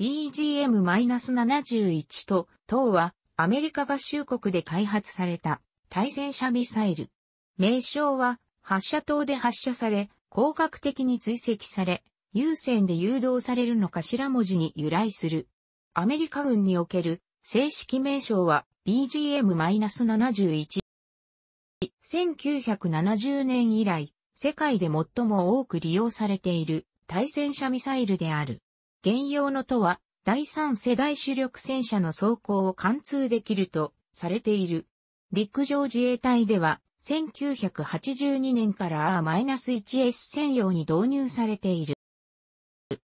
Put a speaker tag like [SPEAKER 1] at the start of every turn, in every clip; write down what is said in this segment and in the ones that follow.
[SPEAKER 1] BGM-71 と、等はアメリカ合衆国で開発された対戦車ミサイル。名称は発射塔で発射され、光学的に追跡され、有線で誘導されるの頭文字に由来する。アメリカ軍における正式名称は BGM-71。1970年以来、世界で最も多く利用されている対戦車ミサイルである。現用のとは、第三世代主力戦車の走行を貫通できるとされている。陸上自衛隊では、1982年から R-1S 専用に導入されている。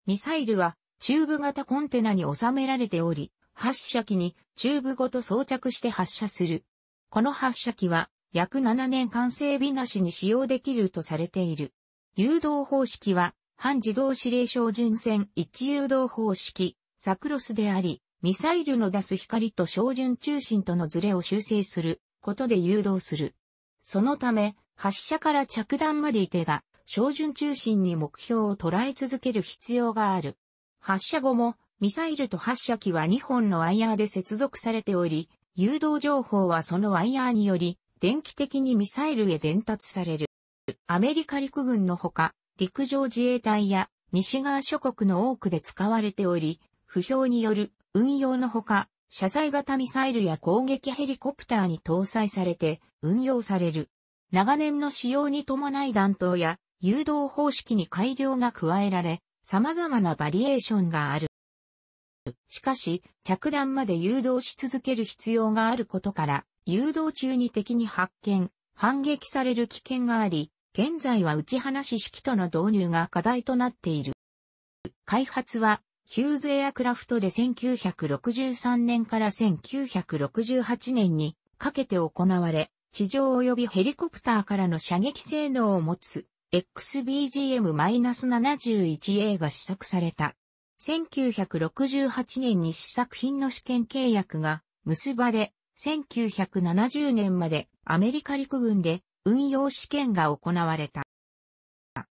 [SPEAKER 1] ミサイルは、チューブ型コンテナに収められており、発射機にチューブごと装着して発射する。この発射機は、約7年完成日なしに使用できるとされている。誘導方式は、半自動指令照準線一誘導方式、サクロスであり、ミサイルの出す光と照準中心とのズレを修正することで誘導する。そのため、発射から着弾までいてが、照準中心に目標を捉え続ける必要がある。発射後も、ミサイルと発射機は2本のワイヤーで接続されており、誘導情報はそのワイヤーにより、電気的にミサイルへ伝達される。アメリカ陸軍のほか、陸上自衛隊や西側諸国の多くで使われており、不評による運用のほか、車載型ミサイルや攻撃ヘリコプターに搭載されて運用される。長年の使用に伴い弾頭や誘導方式に改良が加えられ、様々なバリエーションがある。しかし、着弾まで誘導し続ける必要があることから、誘導中に敵に発見、反撃される危険があり、現在は打ち放し式との導入が課題となっている。開発は、ヒューズエアクラフトで1963年から1968年にかけて行われ、地上及びヘリコプターからの射撃性能を持つ XBGM-71A が試作された。1968年に試作品の試験契約が結ばれ、1970年までアメリカ陸軍で運用試験が行われた。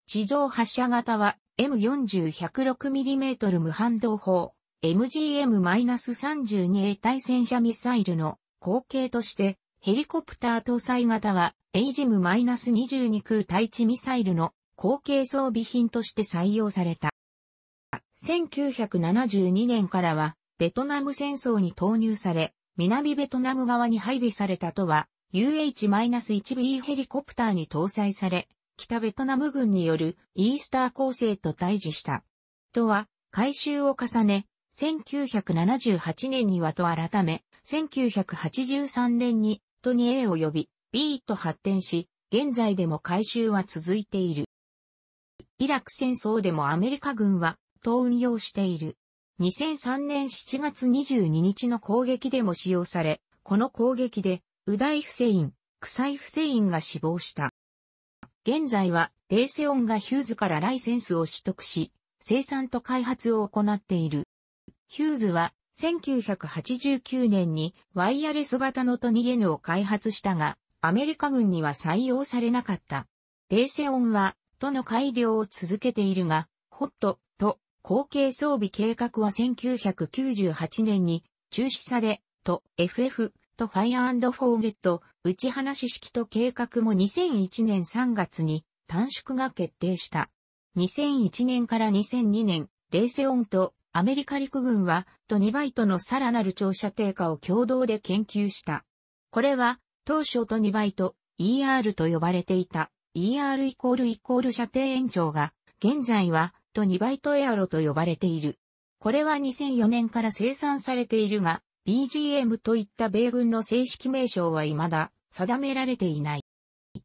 [SPEAKER 1] 地上発射型は M40-106mm 無反動砲 MGM-32A 対戦車ミサイルの後継としてヘリコプター搭載型は AGM-22 空対地ミサイルの後継装備品として採用された。1972年からはベトナム戦争に投入され、南ベトナム側に配備されたとは UH-1B ヘリコプターに搭載され、北ベトナム軍によるイースター構成と対峙した。とは、改修を重ね、1978年にはと改め、1983年にとに A 及び B と発展し、現在でも改修は続いている。イラク戦争でもアメリカ軍は、と運用している。2003年7月22日の攻撃でも使用され、この攻撃でウダイ・フセイン、クサイ・フセインが死亡した。現在は、レーセオンがヒューズからライセンスを取得し、生産と開発を行っている。ヒューズは、1989年にワイヤレス型のトニゲヌを開発したが、アメリカ軍には採用されなかった。レーセオンは、との改良を続けているが、ホットと後継装備計画は1998年に中止され、と FF ト・ファイアンド・フォーゲット、打ち放し式と計画も2001年3月に短縮が決定した。2001年から2002年、レーセオンとアメリカ陸軍は、と2イトのさらなる長射低下を共同で研究した。これは、当初と2イト、ER と呼ばれていた ER イコールイコール射程延長が、現在は、と2イトエアロと呼ばれている。これは2004年から生産されているが、BGM といった米軍の正式名称は未だ定められていない。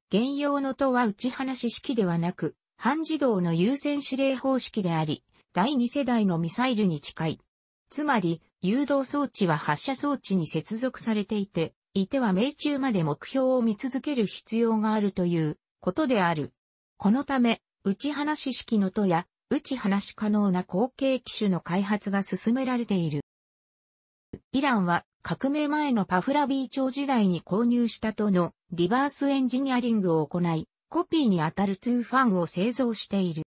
[SPEAKER 1] 現用のとは打ち放し式ではなく、半自動の優先指令方式であり、第二世代のミサイルに近い。つまり、誘導装置は発射装置に接続されていて、いては命中まで目標を見続ける必要があるということである。このため、打ち放し式のとや、打ち放し可能な後継機種の開発が進められている。イランは革命前のパフラビー朝時代に購入したとのリバースエンジニアリングを行い、コピーに当たるトゥーファンを製造している。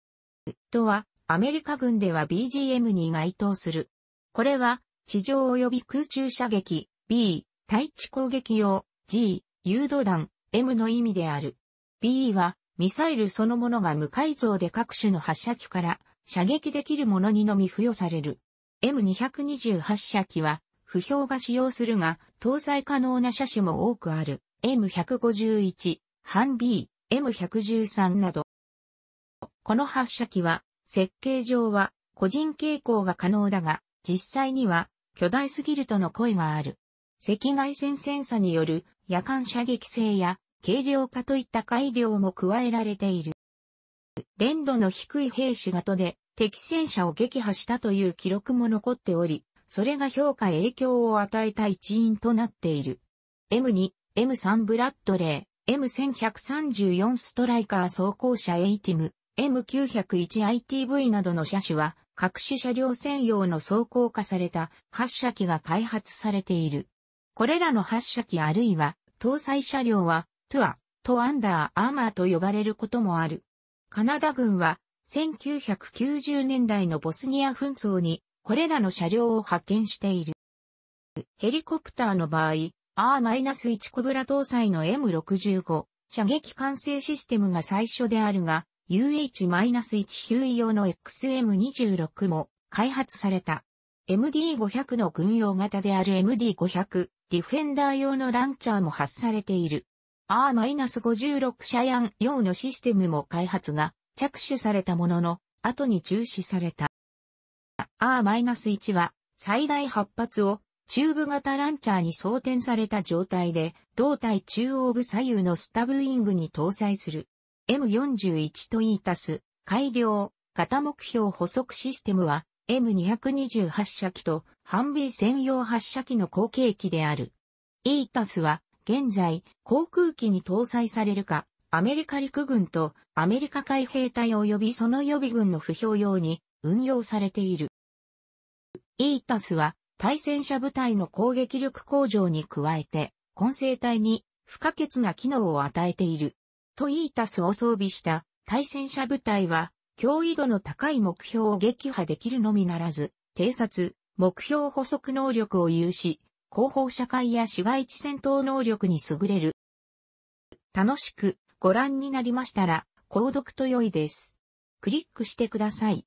[SPEAKER 1] とは、アメリカ軍では BGM に該当する。これは、地上及び空中射撃、B、対地攻撃用、G、誘導弾、M の意味である。B は、ミサイルそのものが無改造で各種の発射機から射撃できるものにのみ付与される。m 2 2 8射機は、不評が使用するが、搭載可能な車種も多くある M151、半 B、M113 など。この発射機は、設計上は個人傾向が可能だが、実際には巨大すぎるとの声がある。赤外線センサによる夜間射撃性や軽量化といった改良も加えられている。練度の低い兵士型で敵戦車を撃破したという記録も残っており、それが評価影響を与えた一因となっている。M2、M3 ブラッドレー、M1134 ストライカー走行車エイティム、M901ITV などの車種は、各種車両専用の走行化された発射機が開発されている。これらの発射機あるいは搭載車両はトゥア、トアンダーアーマーと呼ばれることもある。カナダ軍は1990年代のボスニア紛争にこれらの車両を発見している。ヘリコプターの場合、R-1 コブラ搭載の M65 射撃管制システムが最初であるが、UH-1 ヒューイ用の XM26 も開発された。MD500 の軍用型である MD500 ディフェンダー用のランチャーも発されている。R-56 射ヤン用のシステムも開発が着手されたものの、後に中止された。R-1 は最大8発をチューブ型ランチャーに装填された状態で胴体中央部左右のスタブウィングに搭載する M41 と E タス改良型目標補足システムは M220 発射機と反米専用発射機の後継機である。E タスは現在航空機に搭載されるかアメリカ陸軍とアメリカ海兵隊及びその予備軍の不評用に運用されている。イータスは対戦車部隊の攻撃力向上に加えて、混成体に不可欠な機能を与えている。とイータスを装備した対戦車部隊は、脅威度の高い目標を撃破できるのみならず、偵察、目標補足能力を有し、後方社会や市街地戦闘能力に優れる。楽しくご覧になりましたら、購読と良いです。クリックしてください。